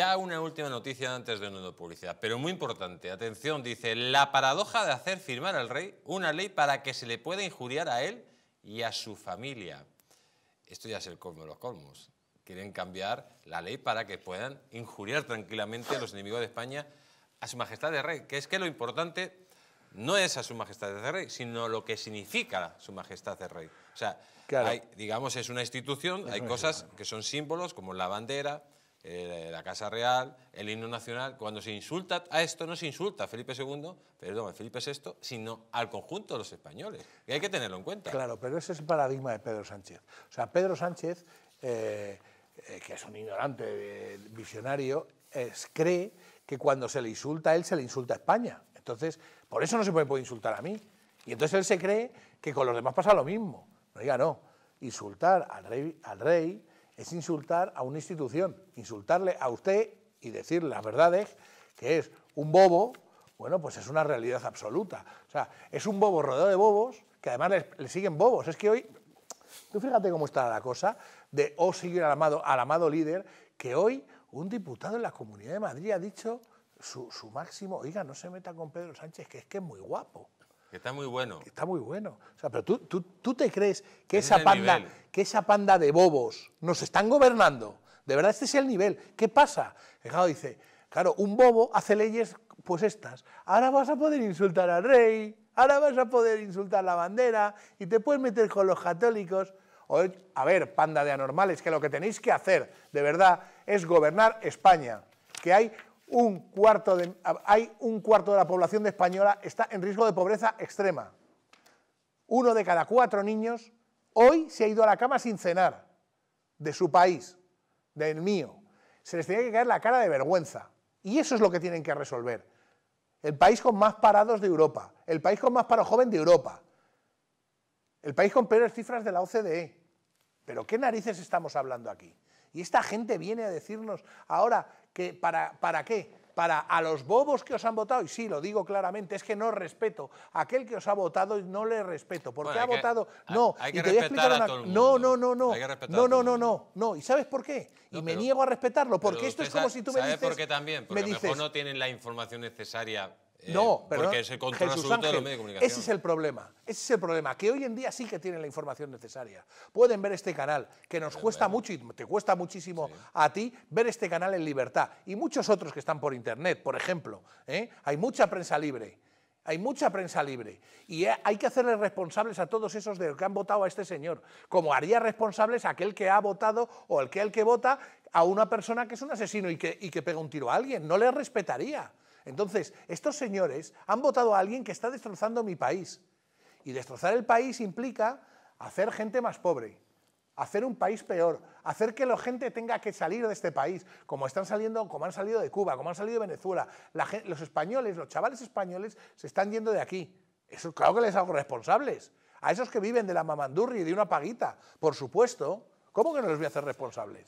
Ya una última noticia antes de una publicidad, pero muy importante. Atención, dice, la paradoja de hacer firmar al rey una ley para que se le pueda injuriar a él y a su familia. Esto ya es el colmo de los colmos. Quieren cambiar la ley para que puedan injuriar tranquilamente a los enemigos de España a su majestad de rey. Que es que lo importante no es a su majestad de rey, sino lo que significa su majestad de rey. O sea, digamos, es una institución, hay cosas que son símbolos, como la bandera, eh, la Casa Real, el himno nacional. Cuando se insulta a esto, no se insulta a Felipe II, perdón, a Felipe VI, sino al conjunto de los españoles. Y hay que tenerlo en cuenta. Claro, pero ese es el paradigma de Pedro Sánchez. O sea, Pedro Sánchez, eh, eh, que es un ignorante visionario, cree que cuando se le insulta a él, se le insulta a España. Entonces, por eso no se puede, puede insultar a mí. Y entonces él se cree que con los demás pasa lo mismo. No diga, no. Insultar al rey, al rey es insultar a una institución, insultarle a usted y decir las verdades, que es un bobo, bueno, pues es una realidad absoluta. O sea, es un bobo rodeado de bobos, que además le, siguen bobos. Es que hoy, tú fíjate cómo está la cosa, de oh, o seguir al amado, líder, que hoy un diputado en la Comunidad de Madrid ha dicho su, su máximo, oiga, no se meta con Pedro Sánchez, que es que es muy guapo está muy bueno. está muy bueno. O sea, pero tú, tú, te crees que esa, panda, que esa panda de bobos nos están gobernando. De verdad, este es el nivel. ¿Qué pasa? Elgado dice, claro, un bobo hace leyes pues estas. Ahora vas a poder insultar al rey, ahora vas a poder insultar la bandera y te puedes meter con los católicos. O, a ver, panda de anormales, que lo que tenéis que hacer, de verdad, es gobernar España. Que hay un cuarto de, hay un cuarto de la población de española está en riesgo de pobreza extrema. Uno de cada cuatro niños hoy se ha ido a la cama sin cenar de su país, del mío. Se les tenía que caer la cara de vergüenza. Y eso es lo que tienen que resolver. El país con más parados de Europa, el país con más paro joven de Europa, el país con peores cifras de la OCDE. Pero ¿qué narices estamos hablando aquí? Y esta gente viene a decirnos ahora que para, para qué, para a los bobos que os han votado, y sí, lo digo claramente, es que no respeto a aquel que os ha votado y no le respeto. ¿Por qué ha votado? no, hay que y a No, no, no, no. no, no, no, no, no. ¿Y sabes por qué? y me niego a respetarlo, porque esto es como si tú me dices... ¿Por qué también? Porque me dices, mejor no tienen la información necesaria eh, no, pero es el Jesús Ese es el problema. Ese es el problema. Que hoy en día sí que tienen la información necesaria. Pueden ver este canal, que nos cuesta mucho y te cuesta muchísimo a ti ver este canal en libertad. Y muchos otros que están por internet, por ejemplo. ¿eh? Hay mucha prensa libre. Hay mucha prensa libre y eh, hay que hacerles responsables a todos esos de los que han votado a este señor, como haría responsables aquel que ha votado o al que vota a una persona que es un asesino y que, y que pega un tiro a alguien. No le respetaría. Entonces, estos señores han votado a alguien que está destrozando mi país. Y destrozar el país implica hacer gente más pobre, hacer un país peor, hacer que la gente tenga que salir de este país, como están saliendo, como han salido de Cuba, como han salido de Venezuela. los españoles, los chavales españoles, se están yendo de aquí. Eso claro que les hago responsables. A esos que viven de la mamandurri y de una paguita, por supuesto, ¿cómo que no les voy a hacer responsables?